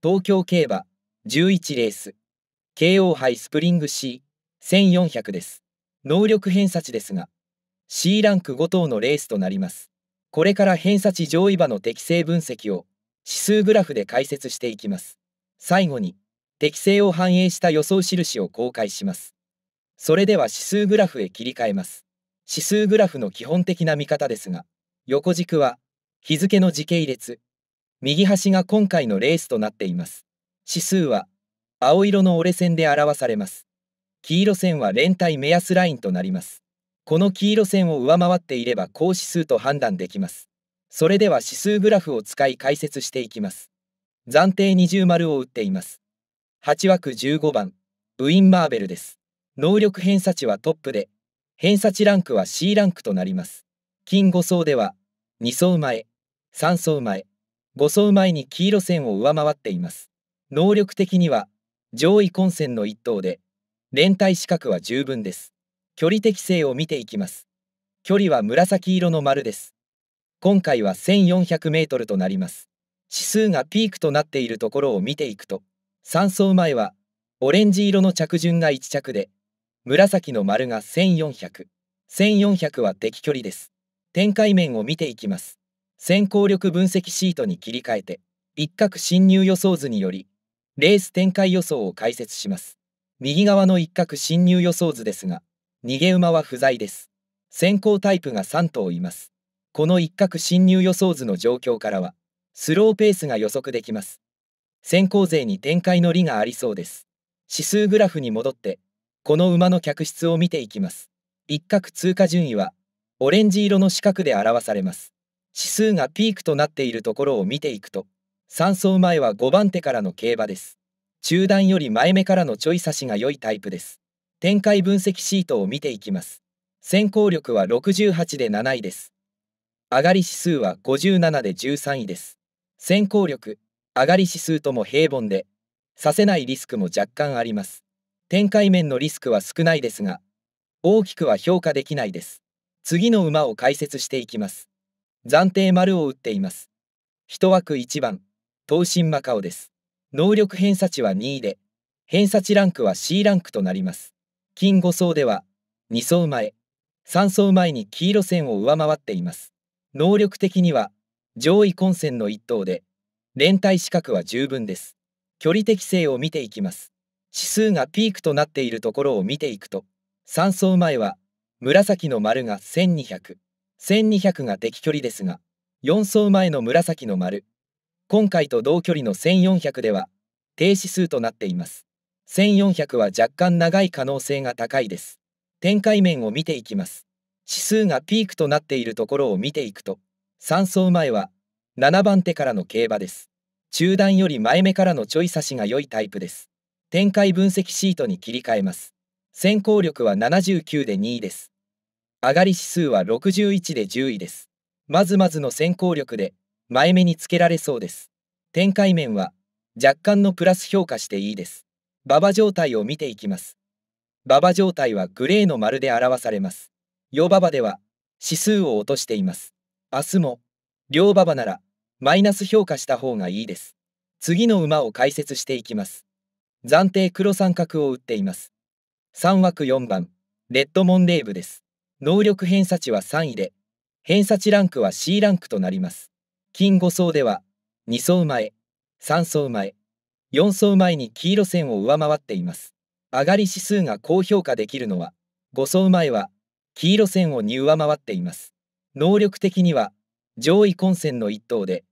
東京競馬11レース慶応杯スプリング C1400 です能力偏差値ですが C ランク5等のレースとなりますこれから偏差値上位馬の適正分析を指数グラフで解説していきます最後に適正を反映した予想印を公開しますそれでは指数グラフへ切り替えます指数グラフの基本的な見方ですが横軸は日付の時系列右端が今回のレースとなっています。指数は青色の折れ線で表されます。黄色線は連帯目安ラインとなります。この黄色線を上回っていれば高指数と判断できます。それでは指数グラフを使い解説していきます。暫定二重丸を打っています。8枠15番、ウィン・マーベルです。能力偏差値はトップで、偏差値ランクは C ランクとなります。金5層では、2層前、3層前、5走前に黄色線を上回っています。能力的には上位混戦の1等で、連帯資格は十分です。距離適正を見ていきます。距離は紫色の丸です。今回は1400メートルとなります。指数がピークとなっているところを見ていくと、3走前はオレンジ色の着順が1着で、紫の丸が1400、1400は敵距離です。展開面を見ていきます。先行力分析シートに切り替えて一角侵入予想図によりレース展開予想を解説します右側の一角侵入予想図ですが逃げ馬は不在です先行タイプが3頭いますこの一角侵入予想図の状況からはスローペースが予測できます先行勢に展開の利がありそうです指数グラフに戻ってこの馬の客室を見ていきます一角通過順位はオレンジ色の四角で表されます指数がピークとなっているところを見ていくと、3走前は5番手からの競馬です。中段より前目からのちょい差しが良いタイプです。展開分析シートを見ていきます。先行力は68で7位です。上がり指数は57で13位です。先行力、上がり指数とも平凡で、させないリスクも若干あります。展開面のリスクは少ないですが、大きくは評価できないです。次の馬を解説していきます。暫定丸を打っています。1枠1番、東進マカオです。能力偏差値は2位で、偏差値ランクは C ランクとなります。金5層では、2層前、3層前に黄色線を上回っています。能力的には、上位混戦の1等で、連帯資格は十分です。距離適性を見ていきます。指数がピークとなっているところを見ていくと、3層前は、紫の丸が1200。1200が敵距離ですが、4走前の紫の丸、今回と同距離の1400では、停止数となっています。1400は若干長い可能性が高いです。展開面を見ていきます。指数がピークとなっているところを見ていくと、3走前は7番手からの競馬です。中段より前目からのちょい差しが良いタイプです。展開分析シートに切り替えます。先行力は79で2位です。上がり指数は61で10位です。まずまずの先行力で前目につけられそうです。展開面は若干のプラス評価していいです。馬場状態を見ていきます。馬場状態はグレーの丸で表されます。両馬場では指数を落としています。明日も両馬場ならマイナス評価した方がいいです。次の馬を解説していきます。暫定黒三角を打っています。3枠4番、レッドモンレーブです。能力偏差値は3位で、偏差値ランクは C ランクとなります。金5層では、2層前、3層前、4層前に黄色線を上回っています。上がり指数が高評価できるのは、5層前は黄色線を2上回っています。能力的には、上位混戦の一等で、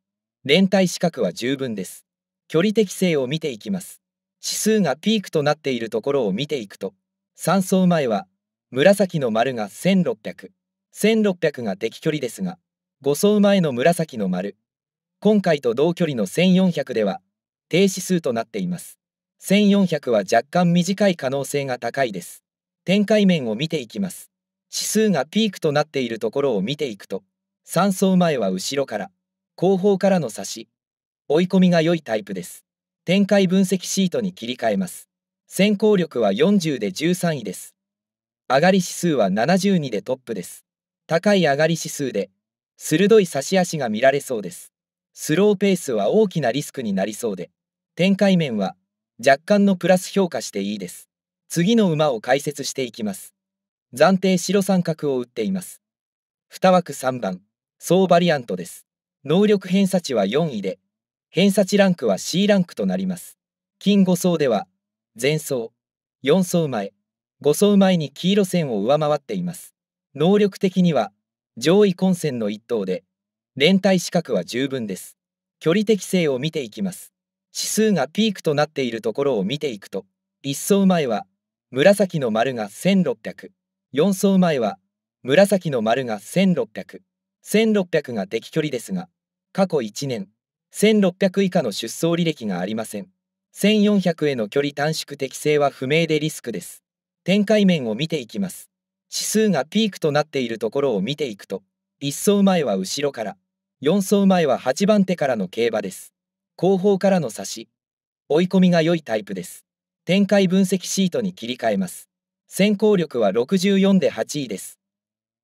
連帯資格は十分です。距離適性を見ていきます。指数がピークとなっているところを見ていくと、3層前は紫の丸が1600。1600が敵距離ですが、5走前の紫の丸。今回と同距離の1400では、低指数となっています。1400は若干短い可能性が高いです。展開面を見ていきます。指数がピークとなっているところを見ていくと、3走前は後ろから、後方からの差し、追い込みが良いタイプです。展開分析シートに切り替えます。先行力は40で13位です。上がり指数は72でトップです。高い上がり指数で、鋭い差し足が見られそうです。スローペースは大きなリスクになりそうで、展開面は若干のプラス評価していいです。次の馬を解説していきます。暫定白三角を打っています。2枠3番、総バリアントです。能力偏差値は4位で、偏差値ランクは C ランクとなります。金5層では、前走、4層前、5走前に黄色線を上回っています能力的には上位混戦の一等で連帯資格は十分です距離適性を見ていきます指数がピークとなっているところを見ていくと1走前は紫の丸が1600 4走前は紫の丸が1600 1600が適距離ですが過去1年1600以下の出走履歴がありません1400への距離短縮適性は不明でリスクです展開面を見ていきます。指数がピークとなっているところを見ていくと、1走前は後ろから、4走前は8番手からの競馬です。後方からの差し、追い込みが良いタイプです。展開分析シートに切り替えます。先行力は64で8位です。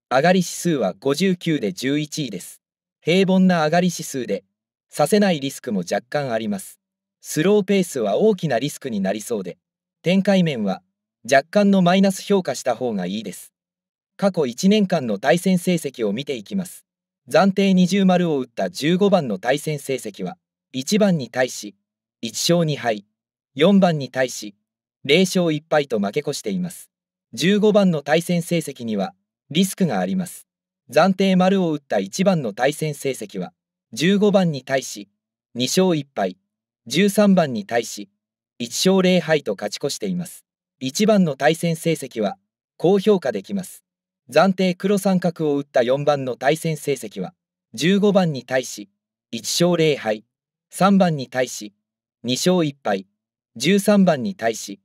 上がり指数は59で11位です。平凡な上がり指数で、させないリスクも若干あります。スローペースは大きなリスクになりそうで、展開面は若干のマイナス評価した方がいいです。過去1年間の対戦成績を見ていきます。暫定20丸を打った15番の対戦成績は、1番に対し1勝2敗、4番に対し0勝1敗と負け越しています。15番の対戦成績にはリスクがあります。暫定丸を打った1番の対戦成績は、15番に対し2勝1敗、13番に対し1勝0敗と勝ち越しています。1番の対戦成績は高評価できます。暫定黒三角を打った4番の対戦成績は15番に対し1勝0敗3番に対し2勝1敗13番に対し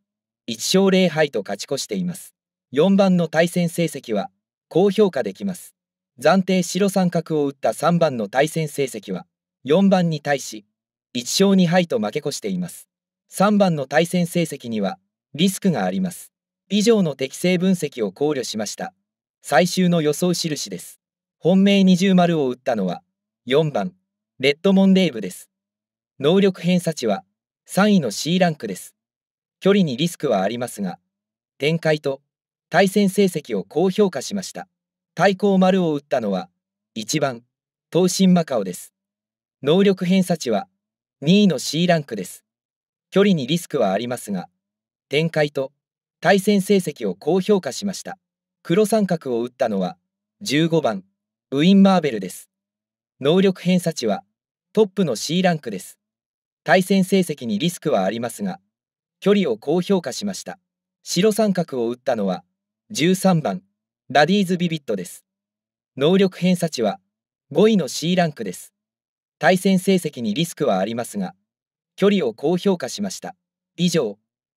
1勝0敗と勝ち越しています4番の対戦成績は高評価できます暫定白三角を打った3番の対戦成績は4番に対し1勝2敗と負け越しています3番の対戦成績にはリスクがあります。以上の適正分析を考慮しました。最終の予想印です。本命二重丸を打ったのは、4番、レッドモンデーブです。能力偏差値は3位の C ランクです。距離にリスクはありますが、展開と対戦成績を高評価しました。対抗丸を打ったのは、1番、東進マカオです。能力偏差値は2位の C ランクです。距離にリスクはありますが、展開と対戦成績を高評価しました黒三角を打ったのは15番ウィン・マーベルです能力偏差値はトップの C ランクです対戦成績にリスクはありますが距離を高評価しました白三角を打ったのは13番ラディーズ・ビビットです能力偏差値は5位の C ランクです対戦成績にリスクはありますが距離を高評価しました以上